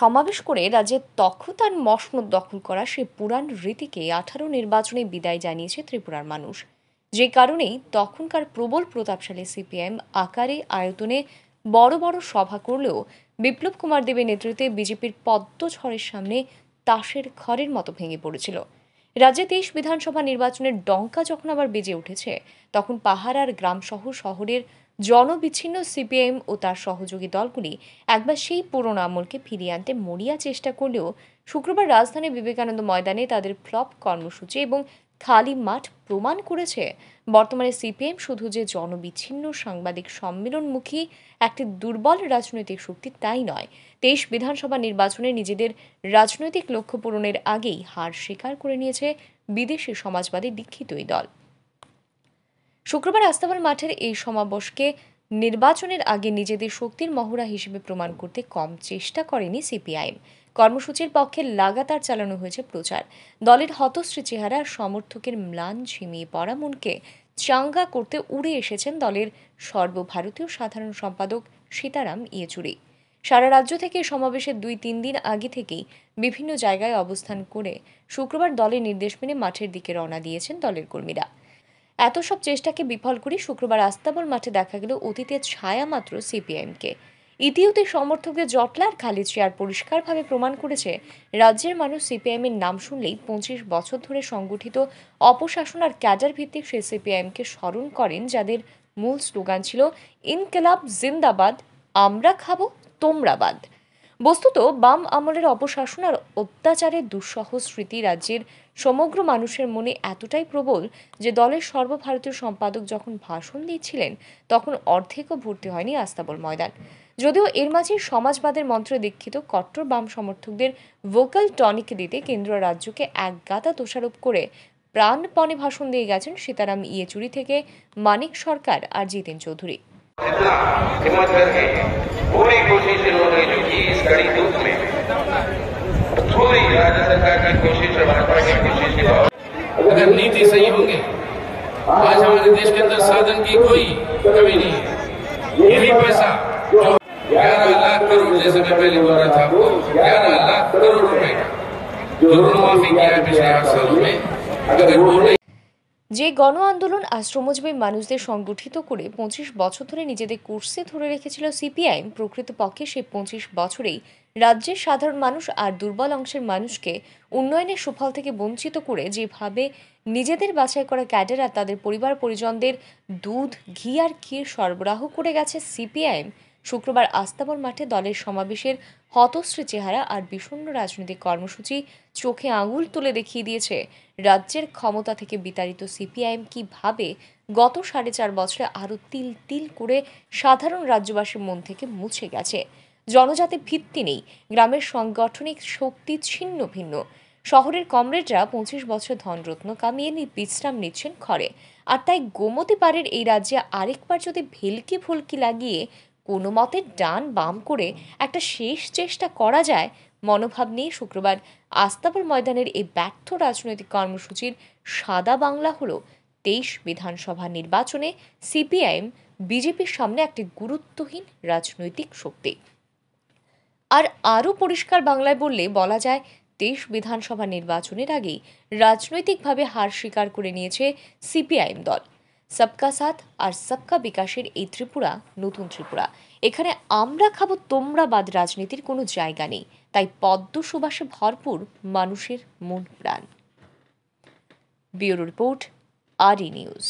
সমাবেশ করে রাজ্যের তখতার মসনদ দখল করা সেই পুরাণ রীতিকে আঠারো নির্বাচনে বিদায় জানিয়েছে ত্রিপুরার মানুষ যে কারণেই তখনকার প্রবল প্রতাপশালী সিপিএম আকারে আয়তনে বড় বড় সভা করলেও বিপ্লব কুমার দেবের নেতৃত্বে বিজেপির পদ্মঝড়ের সামনে তাসের খড়ের মতো ভেঙে পড়েছিল রাজ্যে তেইশ বিধানসভা নির্বাচনের ডঙ্কা যখন আবার বেজে উঠেছে তখন পাহাড় আর গ্রামসহ শহরের জনবিচ্ছিন্ন সিপিএম ও তার সহযোগী দলগুলি একবার সেই পুরনো আমলকে ফিরিয়ে আনতে মরিয়া চেষ্টা করলেও শুক্রবার রাজধানী বিবেকানন্দ ময়দানে তাদের ফ্লপ কর্মসূচি এবং খালি মাঠ প্রমাণ করেছে বর্তমানে সিপিএম শুধু যে জনবিচ্ছিন্ন সাংবাদিক সম্মেলনমুখী একটি দুর্বল রাজনৈতিক শক্তি তাই নয় তেইশ বিধানসভা নির্বাচনে নিজেদের রাজনৈতিক লক্ষ্য পূরণের আগেই হার স্বীকার করে নিয়েছে বিদেশি সমাজবাদী দীক্ষিত এই দল শুক্রবার আস্তাবল মাঠের এই সমাবেশকে নির্বাচনের আগে নিজেদের শক্তির মহড়া হিসেবে প্রমাণ করতে কম চেষ্টা করেনি সিপিআইএম কর্মসূচির পক্ষে লাগাতার চালানো হয়েছে প্রচার দলের হতশ্রী চেহারা সমর্থকের ম্লান ঝিমিয়ে পড়া মনকে চাঙ্গা করতে উড়ে এসেছেন দলের সর্বভারতীয় সাধারণ সম্পাদক সীতারাম ইয়েচুরি সারা রাজ্য থেকে সমাবেশের দুই তিন দিন আগে থেকেই বিভিন্ন জায়গায় অবস্থান করে শুক্রবার দলের নির্দেশ মেনে মাঠের দিকে রওনা দিয়েছেন দলের কর্মীরা এত সব চেষ্টাকে বিফল করে শুক্রবার আস্তাবল মাঠে দেখা গেল অতীতের ছায়া মাত্র সিপিআইএমকে ইতিহতে সমর্থকদের জটলার খালি চেয়ার পরিষ্কারভাবে প্রমাণ করেছে রাজ্যের মানুষ সিপিআইএমের নাম শুনলেই পঁচিশ বছর ধরে সংগঠিত অপশাসন আর ক্যাডার ভিত্তিক সেই সিপিআইএমকে স্মরণ করেন যাদের মূল স্লোগান ছিল ইনকলাব জিন্দাবাদ আমরা খাবো তোমরাবাদ বাদ বস্তুত বাম আমলের অপশাসন আর অত্যাচারের দুঃসহ স্মৃতি রাজ্যের সমগ্র মানুষের মনে এতটাই প্রবল যে দলের সর্বভারতীয় সম্পাদক যখন ভাষণ দিচ্ছিলেন তখন অর্ধেকও ভর্তি হয়নি আস্তাবল ময়দান যদিও এর মাঝে সমাজবাদের মন্ত্রে দীক্ষিত কট্টর বাম সমর্থকদের ভোকাল টনিক দিতে কেন্দ্র রাজ্যকে একগাতা দোষারোপ করে প্রাণপণে ভাষণ দিয়ে গেছেন সীতারাম ইয়েচুরি থেকে মানিক সরকার আর জিতেন চৌধুরী अगर रणनीति सही होंगे आज हमारे देश के अंदर साधन की कोई कमी नहीं है यही पैसा जो ग्यारह लाख करोड़ जैसे मैं पहले बोल रहा था वो ग्यारह लाख करोड़ रुपए का जो ऋण माफी किया है पिछले आठ सालों में अगर वो नहीं যে গণ আন্দোলন আর শ্রমজীবী মানুষদের সংগঠিত করে পঁচিশ বছর ধরে নিজেদের কোর্সে ধরে রেখেছিল সিপিআইএম প্রকৃতপক্ষে সেই পঁচিশ বছরেই রাজ্যের সাধারণ মানুষ আর দুর্বল অংশের মানুষকে উন্নয়নের সুফল থেকে বঞ্চিত করে যেভাবে নিজেদের বাছাই করা ক্যাডার আর তাদের পরিবার পরিজনদের দুধ ঘি আর ক্ষীর সরবরাহ করে গেছে সিপিআইএম শুক্রবার আস্তাবর মাঠে দলের সমাবেশের হতশ্রী চেহারা আর বিষণ্ন রাজনৈতিক কর্মসূচি চোখে আঙুল তুলে দেখিয়ে দিয়েছে রাজ্যের ক্ষমতা থেকে বিতাড়িত সিপিআইএম কিভাবে গত সাড়ে চার বছরে আরও তিল তিল করে সাধারণ রাজ্যবাসীর মন থেকে মুছে গেছে জনজাতির ভিত্তি নেই গ্রামের সাংগঠনিক শক্তি ছিন্ন ভিন্ন শহরের কমরেডরা পঁচিশ বছর ধনরত্ন কামিয়ে নিয়ে বিশ্রাম নিচ্ছেন ঘরে আর তাই গোমতি পারের এই রাজ্যে আরেকবার যদি ভেলকি ফুলকি লাগিয়ে কোনো মতে ডান বাম করে একটা শেষ চেষ্টা করা যায় মনোভাব নিয়ে শুক্রবার আস্তাবর ময়দানের এই ব্যর্থ রাজনৈতিক কর্মসূচির সাদা বাংলা হল তেইশ বিধানসভা নির্বাচনে সিপিআইএম বিজেপির সামনে একটি গুরুত্বহীন রাজনৈতিক শক্তি আর আরও পরিষ্কার বাংলায় বললে বলা যায় দেশ বিধানসভা নির্বাচনের আগেই রাজনৈতিকভাবে হার স্বীকার করে নিয়েছে সিপিআইএম দল সবকা সাথ আর সবকা বিকাশের এই ত্রিপুরা নতুন ত্রিপুরা এখানে আমরা খাবো তোমরা বাদ রাজনীতির কোনো জায়গা নেই তাই পদ্ম সুবাসে ভরপুর মানুষের মন প্রাণ ব্যুরো রিপোর্ট আর নিউজ